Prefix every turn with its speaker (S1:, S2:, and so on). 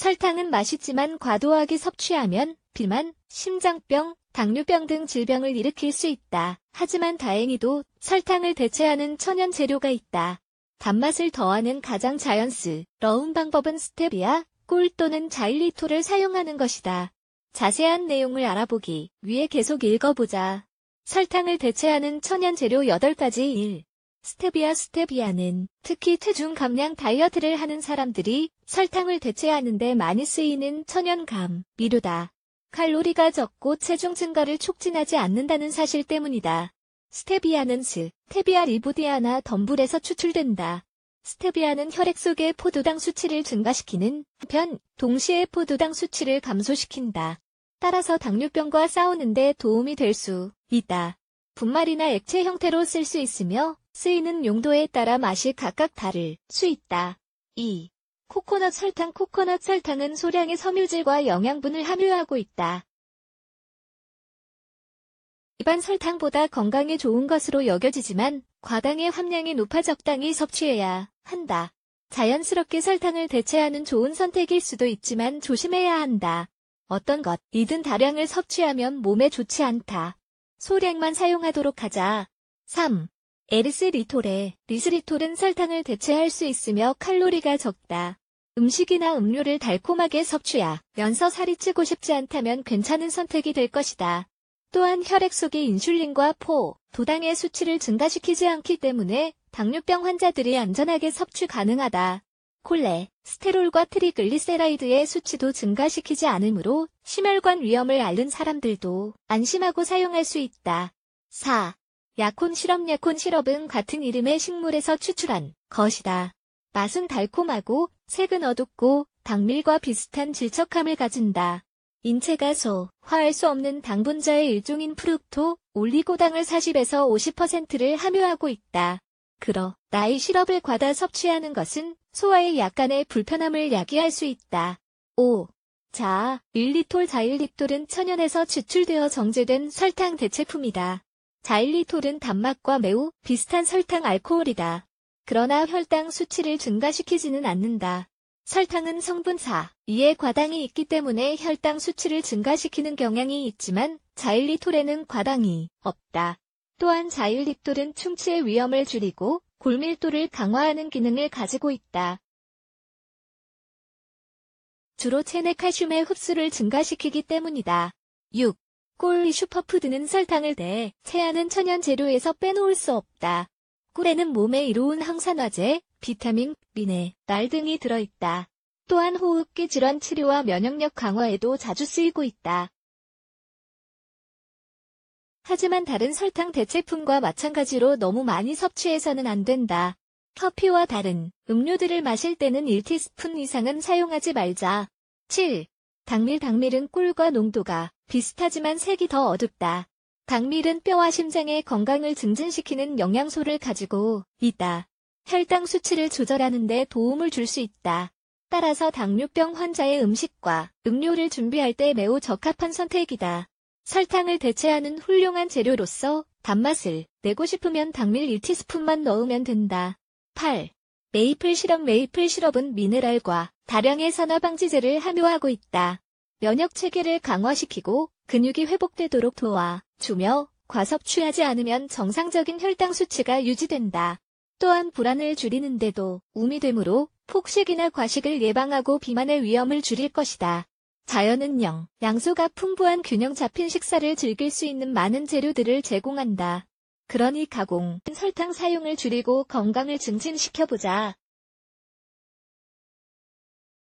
S1: 설탕은 맛있지만 과도하게 섭취하면 비만, 심장병, 당뇨병 등 질병을 일으킬 수 있다. 하지만 다행히도 설탕을 대체하는 천연 재료가 있다. 단맛을 더하는 가장 자연스러운 방법은 스테비아, 꿀 또는 자일리토를 사용하는 것이다. 자세한 내용을 알아보기 위해 계속 읽어보자. 설탕을 대체하는 천연 재료 8가지 1. 스테비아 스테비아는 특히 체중 감량 다이어트를 하는 사람들이 설탕을 대체하는데 많이 쓰이는 천연감, 미료다. 칼로리가 적고 체중 증가를 촉진하지 않는다는 사실 때문이다. 스테비아는 스, 테비아 리부디아나 덤불에서 추출된다. 스테비아는 혈액 속의 포도당 수치를 증가시키는 편, 동시에 포도당 수치를 감소시킨다. 따라서 당뇨병과 싸우는데 도움이 될 수 있다. 분말이나 액체 형태로 쓸 수 있으며 쓰이는 용도에 따라 맛이 각각 다를 수 있다. 2. 코코넛 설탕 코코넛 설탕은 소량의 섬유질과 영양분을 함유하고 있다. 일반 설탕보다 건강에 좋은 것으로 여겨지지만 과당의 함량이 높아 적당히 섭취해야 한다. 자연스럽게 설탕을 대체하는 좋은 선택일 수도 있지만 조심해야 한다. 어떤 것이든 다량을 섭취하면 몸에 좋지 않다. 소량만 사용하도록 하자. 3. 에르스리톨에 리스리톨은 설탕을 대체할 수 있으며 칼로리가 적다. 음식이나 음료를 달콤하게 섭취하면서 살이 찌고 싶지 않다면 괜찮은 선택이 될 것이다. 또한 혈액 속의 인슐린과 포, 도당의 수치를 증가시키지 않기 때문에 당뇨병 환자들이 안전하게 섭취 가능하다. 콜레, 스테롤과 트리글리세라이드의 수치도 증가시키지 않으므로 심혈관 위험을 앓는 사람들도 안심하고 사용할 수 있다. 4. 약혼 시럽 약혼 시럽은 같은 이름의 식물에서 추출한 것이다. 맛은 달콤하고 색은 어둡고 당밀과 비슷한 질척함을 가진다. 인체가 소화할 수 없는 당분자의 일종인 프룩토 올리고당을 40에서 50%를 함유하고 있다. 그러 나이 시럽을 과다 섭취하는 것은 소화에 약간의 불편함을 야기할 수 있다. 5. 자, 1리톨 자일리톨은 천연에서 추출되어 정제된 설탕 대체품이다. 자일리톨은 단맛과 매우 비슷한 설탕 알코올이다. 그러나 혈당 수치를 증가시키지는 않는다. 설탕은 성분 4, 2의 과당이 있기 때문에 혈당 수치를 증가시키는 경향이 있지만 자일리톨에는 과당이 없다. 또한 자일리톨은 충치의 위험을 줄이고 골밀도를 강화하는 기능을 가지고 있다. 주로 체내 칼슘의 흡수를 증가시키기 때문이다. 6. 꿀 슈퍼푸드는 설탕을 대 체하는 천연 재료에서 빼놓을 수 없다. 꿀에는 몸에 이로운 항산화제, 비타민, 미네랄 등이 들어있다. 또한 호흡기 질환 치료와 면역력 강화에도 자주 쓰이고 있다. 하지만 다른 설탕 대체품과 마찬가지로 너무 많이 섭취해서는 안 된다. 커피와 다른 음료들을 마실 때는 1티스푼 이상은 사용하지 말자. 7. 당밀 당밀은 꿀과 농도가 비슷하지만 색이 더 어둡다. 당밀은 뼈와 심장의 건강을 증진시키는 영양소를 가지고 있다. 혈당 수치를 조절하는 데 도움을 줄 수 있다. 따라서 당뇨병 환자의 음식과 음료를 준비할 때 매우 적합한 선택이다. 설탕을 대체하는 훌륭한 재료로서 단맛을 내고 싶으면 당밀 1티스푼만 넣으면 된다. 8. 메이플 시럽 메이플 시럽은 미네랄과 다량의 산화 방지제를 함유하고 있다. 면역 체계를 강화시키고 근육이 회복되도록 도와 주며 과섭취하지 않으면 정상적인 혈당 수치가 유지된다. 또한 불안을 줄이는데도 우미 되므로 폭식이나 과식을 예방하고 비만의 위험을 줄일 것이다. 자연은 영, 양소가 풍부한 균형 잡힌 식사를 즐길 수 있는 많은 재료들을 제공한다. 그러니 가공, 설탕 사용을 줄이고 건강을 증진시켜보자.